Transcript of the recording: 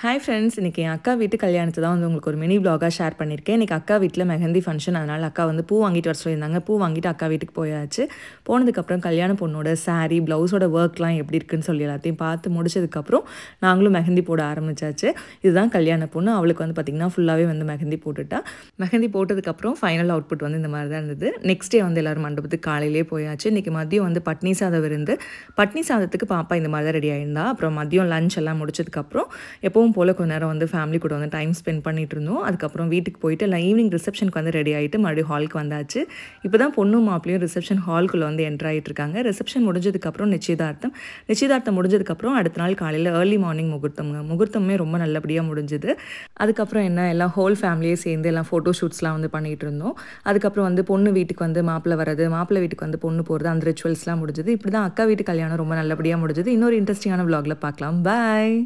hi friends இன்றைக்கி என் அக்கா வீட்டு கல்யாணத்தை தான் வந்து உங்களுக்கு ஒரு மினி பிளாகாக ஷேர் பண்ணியிருக்கேன் இன்றைக்கி அக்கா வீட்டில் மெஹந்தி ஃபங்க்ஷன் அதனால் அக்கா வந்து பூ வாங்கிட்டு வர சொல்லியிருந்தாங்க பூ வாங்கிட்டு அக்கா வீட்டுக்கு போயாச்சு போனதுக்கப்புறம் கல்யாண பொண்ணோட சாரீ ப்ளவுஸோட ஒர்க்லாம் எப்படி இருக்குன்னு சொல்லி எல்லாத்தையும் பார்த்து முடிச்சதுக்கப்புறம் நாங்களும் மெஹந்தி போட ஆரம்பித்தாச்சு இதுதான் கல்யாண பொண்ணு அவளுக்கு வந்து பார்த்திங்கன்னா ஃபுல்லாகவே வந்து மெஹந்தி போட்டுட்டா மெஹந்தி போட்டதுக்கப்புறம் ஃபைனல் அவுட்புட் வந்து இந்த மாதிரி தான் இருந்தது நெக்ஸ்ட் டே வந்து எல்லோரும் மண்டபத்துக்கு காலையிலே போயாச்சு இன்றைக்கி மதியம் வந்து பட்னி சாதம் இருந்து பட்னி சாதத்துக்கு பாப்பா இந்த மாதிரி தான் ரெடி ஆயிருந்தா அப்புறம் மதியம் லஞ்ச் எல்லாம் முடிச்சதுக்கப்புறம் எப்போவும் எப்பவும் போல் கொஞ்ச நேரம் வந்து ஃபேமிலி கூட வந்து டைம் ஸ்பெண்ட் பண்ணிட்டு இருந்தோம் அதுக்கப்புறம் வீட்டுக்கு போயிட்டு எல்லாம் ஈவினிங் ரிசப்ஷனுக்கு வந்து ரெடி ஆகிட்டு மறுபடியும் ஹாலுக்கு வந்தாச்சு இப்போ தான் பொண்ணும் மாப்பிளையும் ரிசப்ஷன் ஹாலுக்குள்ளே வந்து என்ட்ரு ஆகிட்டு இருக்காங்க ரிசப்ஷன் முடிஞ்சதுக்கப்புறம் நிச்சயதார்த்தம் நிச்சயதார்த்தம் முடிஞ்சதுக்கப்புறம் அடுத்த நாள் காலையில் ஏர்லி மார்னிங் முகூர்த்தம்ங்க முகூர்த்தமே ரொம்ப நல்லபடியாக முடிஞ்சுது அதுக்கப்புறம் என்ன எல்லாம் ஹோல் ஃபேமிலியே சேர்ந்து எல்லாம் ஃபோட்டோ ஷூட்ஸ்லாம் வந்து பண்ணிகிட்டு இருந்தோம் அதுக்கப்புறம் வந்து பொண்ணு வீட்டுக்கு வந்து மாப்பிள்ளை வரது மாப்பிள்ளை வீட்டுக்கு வந்து பொண்ணு போகிறது அந்த ரிச்சுவல்ஸ்லாம் முடிஞ்சது இப்படி தான் அக்கா வீட்டு கல்யாணம் ரொம்ப நல்லபடியாக முடிஞ்சது இன்னொரு இன்ட்ரெஸ்டிங்கான விலாகில் பார்க்கலாம் பாய்